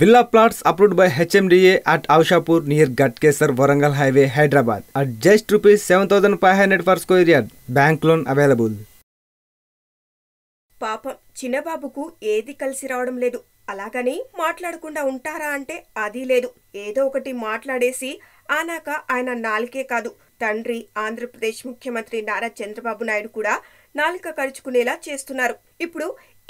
villa plots approved by HMDA at Aushapur near Ghatkesar Warangal highway Hyderabad at just rupees seven thousand five hundred per square yard bank loan available పాపం చిన్నబాబుకు ఏది కలిసి రావడం లేదు అలాగని మాట్లాడకుండా ఉంటారా అంటే అది లేదు ఏదో ఒకటి మాట్లాడేసి ఆనాక ఆయన నాలుకే కాదు తండ్రి ఆంధ్రప్రదేశ్ ముఖ్యమంత్రి నారా చంద్రబాబు నాయుడు కూడా నాలుక కరుచుకునేలా చేస్తున్నారు ఇప్పుడు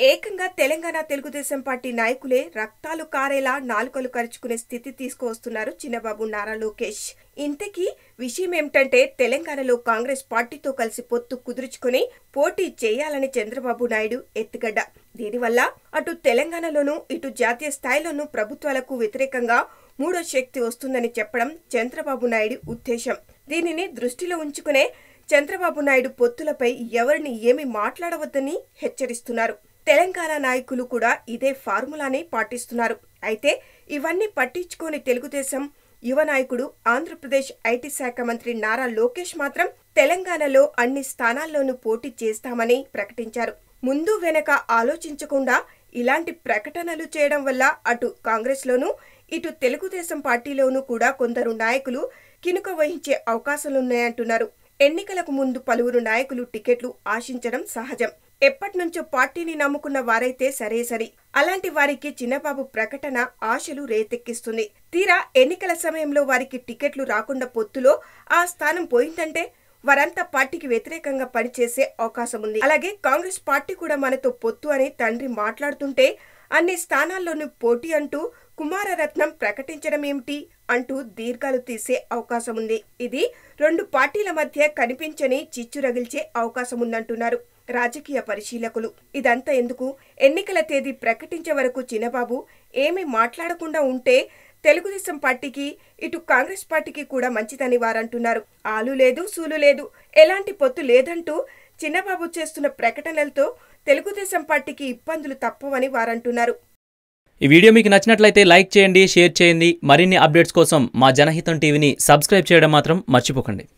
ఏకంగా తెలంగాణ తెలుగుదేశం పార్టీ నాయకులే రక్తాలు కారేలా నాలుకలు కరుచుకునే స్థితి తీసుకువస్తున్నారు చిన్నబాబు నారా లోకేష్ ఇంతకీ విషయం ఏమిటంటే తెలంగాణలో కాంగ్రెస్ పార్టీతో కలిసి పొత్తు కుదుర్చుకుని పోటీ చేయాలని చంద్రబాబు నాయుడు ఎత్తుగడ్డ దీనివల్ల అటు తెలంగాణలోనూ ఇటు జాతీయ స్థాయిలోనూ ప్రభుత్వాలకు వ్యతిరేకంగా మూడో శక్తి వస్తుందని చెప్పడం చంద్రబాబు నాయుడు ఉద్దేశం దీనిని దృష్టిలో ఉంచుకునే చంద్రబాబు నాయుడు పొత్తులపై ఎవరిని ఏమి మాట్లాడవద్దని హెచ్చరిస్తున్నారు తెలంగాణ నాయకులు కూడా ఇదే ఫార్ములానే పాటిస్తున్నారు అయితే ఇవన్నీ పట్టించుకోని తెలుగుదేశం యువ నాయకుడు ఆంధ్రప్రదేశ్ ఐటీ శాఖ మంత్రి నారా లోకేష్ మాత్రం తెలంగాణలో అన్ని స్థానాల్లోనూ పోటీ చేస్తామని ప్రకటించారు ముందు వెనక ఆలోచించకుండా ఇలాంటి ప్రకటనలు చేయడం వల్ల అటు కాంగ్రెస్లోనూ ఇటు తెలుగుదేశం పార్టీలోనూ కూడా కొందరు నాయకులు కినుక వహించే అవకాశాలున్నాయంటున్నారు ఎన్నికలకు ముందు పలువురు నాయకులు టికెట్లు ఆశించడం సహజం ఎప్పటినుంచో పార్టీని నమ్ముకున్న వారైతే సరే సరి అలాంటి వారికి చిన్నబాబు ప్రకటన ఆశలు రేతెక్కిస్తుంది తీరా ఎన్నికల సమయంలో వారికి టికెట్లు రాకుండా పొత్తులో ఆ స్థానం పోయిందంటే వారంతా పార్టీకి వ్యతిరేకంగా పనిచేసే అవకాశం ఉంది అలాగే కాంగ్రెస్ పార్టీ కూడా మనతో పొత్తు అని తండ్రి మాట్లాడుతుంటే అన్ని స్థానాల్లోనూ పోటీ అంటూ కుమారరత్నం ప్రకటించడం ఏమిటి అంటూ దీర్ఘాలు తీసే అవకాశం ఉంది ఇది రెండు పార్టీల మధ్య కనిపించని చిచ్చు రగిల్చే అవకాశం ఉందంటున్నారు రాజకీయ పరిశీలకులు ఇదంతా ఎందుకు ఎన్నికల తేదీ ప్రకటించే వరకు చిన్నబాబు ఏమీ మాట్లాడకుండా ఉంటే తెలుగుదేశం పార్టీకి ఇటు కాంగ్రెస్ పార్టీకి కూడా మంచిదని వారంటున్నారు ఆలు లేదు సూలు లేదు ఎలాంటి పొత్తు లేదంటూ చిన్నబాబు చేస్తున్న ప్రకటనలతో తెలుగుదేశం పార్టీకి ఇబ్బందులు తప్పవని వారంటున్నారు ఈ వీడియో మీకు నచ్చినట్లయితే లైక్ చేయండి షేర్ చేయండి మరిన్ని అప్డేట్స్ కోసం మా జనహితం టీవీని సబ్స్క్రైబ్ చేయడం మాత్రం మర్చిపోకండి